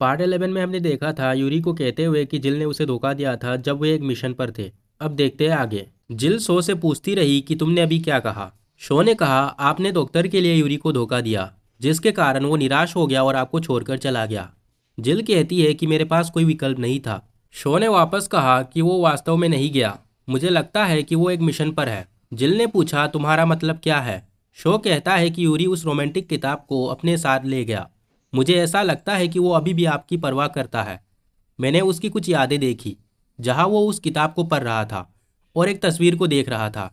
part eleven में हमने देखा था यूरी को कहते हुए कि जिल ने उसे धोखा दिया था जब वे एक मिशन पर थे अब देखते हैं आगे जिल शो से पूछती रही कि तुमने अभी क्या कहा शो ने कहा आपने डॉक्टर के लिए यूरी को धोखा दिया जिसके कारण वो निराश हो गया और आपको छोड़कर चला गया जिल कहती है कि मेरे पास कोई विकल्प नहीं था शो ने वापस कहा कि वो वास्तव में नहीं गया मुझे लगता है कि वो एक मिशन पर है जिल ने पूछा तुम्हारा मतलब क्या है शो कहता है कि यूरी उस रोमांटिक किताब को अपने साथ ले गया मुझे ऐसा लगता है कि वो अभी भी आपकी परवाह करता है मैंने उसकी कुछ यादें देखी जहाँ वो उस किताब को पढ़ रहा था और एक तस्वीर को देख रहा था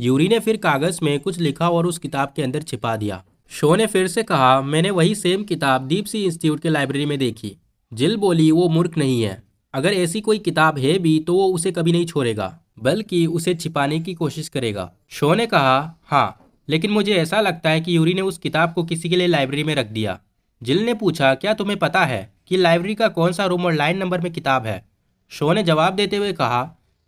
यूरी ने फिर कागज़ में कुछ लिखा और उस किताब के अंदर छिपा दिया शो ने फिर से कहा मैंने वही सेम किताब दीप सिंह इंस्टीट्यूट के लाइब्रेरी में देखी जिल बोली वो मूर्ख नहीं है अगर ऐसी कोई किताब है भी तो वो उसे कभी नहीं छोड़ेगा बल्कि उसे छिपाने की कोशिश करेगा शो ने कहा हाँ लेकिन मुझे ऐसा लगता है कि यूरी ने उस किताब को किसी के लिए लाइब्रेरी में रख दिया जिल ने पूछा क्या तुम्हें पता है कि लाइब्रेरी का कौन सा रूम और लाइन नंबर में किताब है शो ने जवाब देते हुए कहा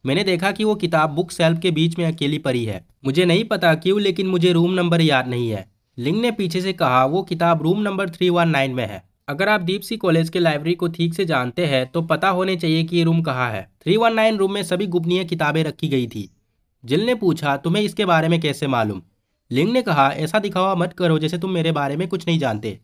मैंने देखा कि वो किताब बुक सेल्फ के बीच में अकेली पड़ी है मुझे नहीं पता क्यों लेकिन मुझे रूम नंबर याद नहीं है लिंग ने पीछे से कहा वो किताब room number three one nine में है अगर आप दीप सिंह कॉलेज के लाइब्रेरी को ठीक से जानते हैं तो पता होने चाहिए कि ये रूम कहाँ है थ्री वन नाइन रूम में सभी गुपनीय किताबें रखी गई थी जिल ने पूछा तुम्हें इसके बारे में कैसे मालूम लिंग ने कहा ऐसा दिखावा मत करो जैसे तुम मेरे बारे में कुछ नहीं जानते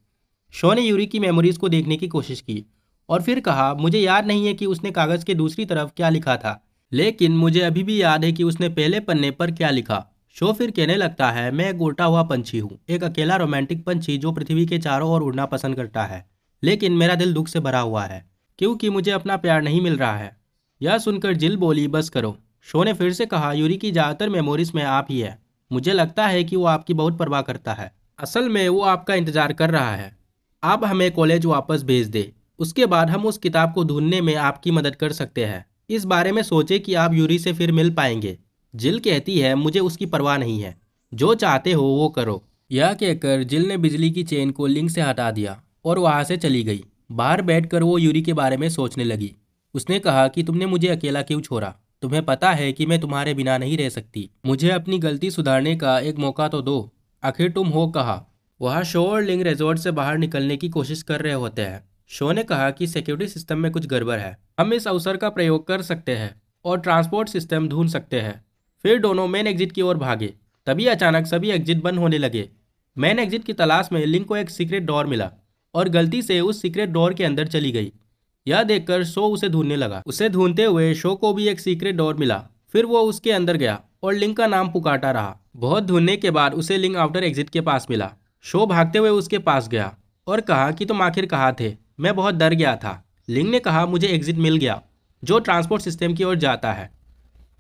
शो ने यूरी की मेमोरीज को देखने की कोशिश की और फिर कहा मुझे याद नहीं है कि उसने कागज़ के दूसरी तरफ क्या लिखा था लेकिन मुझे अभी भी याद है कि उसने पहले पन्ने पर क्या लिखा शो फिर कहने लगता है मैं एक उल्टा हुआ पंछी हूँ एक अकेला रोमांटिक पंछी जो पृथ्वी के चारों ओर उड़ना पसंद करता है लेकिन मेरा दिल दुख से भरा हुआ है क्योंकि मुझे अपना प्यार नहीं मिल रहा है यह सुनकर जिल बोली बस करो शो ने फिर से कहा यूरी की ज़्यादातर मेमोरीज में आप ही है मुझे लगता है कि वो आपकी बहुत परवाह करता है असल में वो आपका इंतज़ार कर रहा है आप हमें कॉलेज वापस भेज दे उसके बाद हम उस किताब को ढूंढने में आपकी मदद कर सकते हैं इस बारे में सोचे कि आप यूरी से फिर मिल पाएंगे जिल कहती है मुझे उसकी परवाह नहीं है जो चाहते हो वो करो यह कहकर जिल ने बिजली की चेन को लिंक से हटा दिया और वहाँ से चली गई बाहर बैठ वो यूरी के बारे में सोचने लगी उसने कहा कि तुमने मुझे अकेला क्यों छोड़ा तुम्हें पता है कि मैं तुम्हारे बिना नहीं रह सकती मुझे अपनी गलती सुधारने का एक मौका तो दो आखिर तुम हो कहा वहाँ शो और लिंग रिजॉर्ट से बाहर निकलने की कोशिश कर रहे होते हैं शो ने कहा कि सिक्योरिटी सिस्टम में कुछ गड़बड़ है हम इस अवसर का प्रयोग कर सकते हैं और ट्रांसपोर्ट सिस्टम ढूंढ सकते हैं फिर दोनों मेन एग्जिट की ओर भागे तभी अचानक सभी एग्जिट बंद होने लगे मेन एग्जिट की तलाश में लिंग को एक सीक्रेट डोर मिला और गलती से उस सीक्रेट डोर के अंदर चली गई यह देखकर शो उसे ढूंढने लगा उसे ढूंढते हुए शो को भी एक सीक्रेट डोर मिला फिर वो उसके अंदर गया और लिंग का नाम पुकाटा रहा बहुत ढूंढने के बाद उसे लिंग आउटर एग्जिट के पास मिला शो भागते हुए उसके पास गया और कहा कि तुम आखिर कहाँ थे मैं बहुत डर गया था लिंग ने कहा मुझे एग्जिट मिल गया जो ट्रांसपोर्ट सिस्टम की ओर जाता है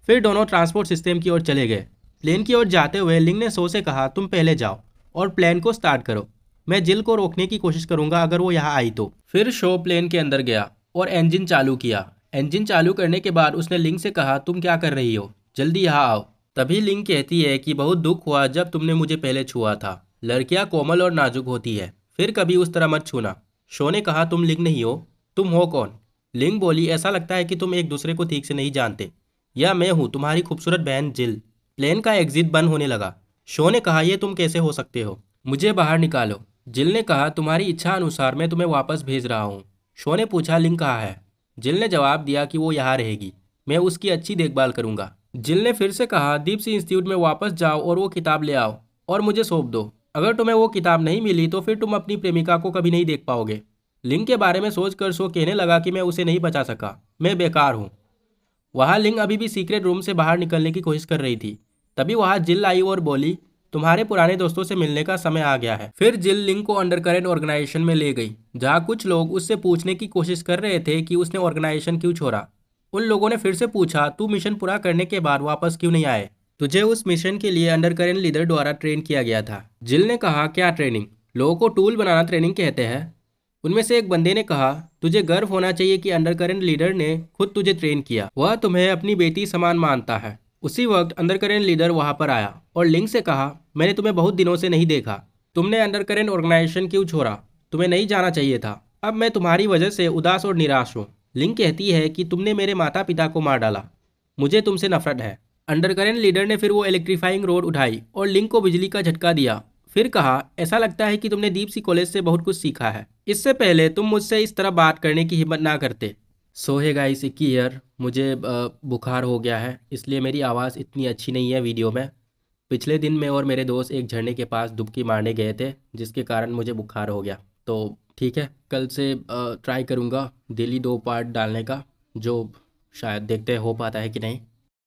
फिर दोनों ट्रांसपोर्ट सिस्टम की ओर चले गए प्लेन की ओर जाते हुए लिंग ने सो से कहा तुम पहले जाओ और प्लान को स्टार्ट करो मैं जिल को रोकने की कोशिश करूंगा अगर वो यहाँ आई तो फिर शो प्लेन के अंदर गया और इंजन चालू किया इंजन चालू करने के बाद उसने लिंग से कहा तुम क्या कर रही हो जल्दी यहाँ आओ तभी लिंग कहती है कि बहुत दुख हुआ जब तुमने मुझे पहले छुआ था लड़कियां कोमल और नाजुक होती है फिर कभी उस तरह मत छूना शो ने कहा तुम लिंग नहीं हो तुम हो कौन लिंग बोली ऐसा लगता है कि तुम एक दूसरे को ठीक से नहीं जानते या मैं हूँ तुम्हारी खूबसूरत बहन जिल प्लेन का एग्जिट बंद होने लगा शो ने कहा यह तुम कैसे हो सकते हो मुझे बाहर निकालो जिल ने कहा तुम्हारी इच्छा अनुसार मैं तुम्हें वापस भेज रहा हूँ शो ने पूछा लिंग कहा है जिल ने जवाब दिया कि वो यहाँ रहेगी मैं उसकी अच्छी देखभाल करूँगा जिल ने फिर से कहा दीप सिंह इंस्टीट्यूट में वापस जाओ और वो किताब ले आओ और मुझे सौंप दो अगर तुम्हें वो किताब नहीं मिली तो फिर तुम अपनी प्रेमिका को कभी नहीं देख पाओगे लिंग के बारे में सोच कर सो कहने लगा कि मैं उसे नहीं बचा सका मैं बेकार हूँ वहाँ लिंग अभी भी सीक्रेट रूम से बाहर निकलने की कोशिश कर रही थी तभी वहाँ जिल आई और बोली तुम्हारे पुराने दोस्तों से मिलने का समय आ गया है फिर जिल लिंग को अंडर करेंट ऑर्गेनाइजेशन में ले गई जहाँ कुछ लोग उससे पूछने की कोशिश कर रहे थे कि उसने ऑर्गेनाइजेशन क्यों छोड़ा उन लोगों ने फिर से पूछा तू मिशन पूरा करने के बाद वापस क्यों नहीं आए तुझे उस मिशन के लिए अंडर करेंट लीडर द्वारा ट्रेन किया गया था जिल ने कहा क्या ट्रेनिंग लोगों को टूल बनाना ट्रेनिंग कहते हैं उनमें से एक बंदे ने कहा तुझे गर्व होना चाहिए कि अंडर करेंट लीडर ने खुद तुझे ट्रेन किया वह तुम्हें अपनी बेटी समान मानता है उसी वक्त अंडर करेंट लीडर वहाँ पर आया और लिंग से कहा मैंने तुम्हें बहुत दिनों से नहीं देखा तुमने अंडर करेंट ऑर्गेनाइजेशन क्यों छोड़ा तुम्हें नहीं जाना चाहिए था अब मैं तुम्हारी वजह से उदास और निराश हूँ लिंग कहती है कि तुमने मेरे माता पिता को मार डाला मुझे तुमसे नफरत है अंडरकरेंट लीडर ने फिर वो इलेक्ट्रीफाइंग रोड उठाई और लिंक को बिजली का झटका दिया फिर कहा ऐसा लगता है कि तुमने दीप सी कॉलेज से बहुत कुछ सीखा है इससे पहले तुम मुझसे इस तरह बात करने की हिम्मत ना करते सो है गाइस इक्की ईयर मुझे बुखार हो गया है इसलिए मेरी आवाज़ इतनी अच्छी नहीं है वीडियो में पिछले दिन मैं और मेरे दोस्त एक झरने के पास डुबकी मारने गए थे जिसके कारण मुझे बुखार हो गया तो ठीक है कल से ट्राई करूँगा डेली दो पार्ट डालने का जो शायद देखते हो पाता है कि नहीं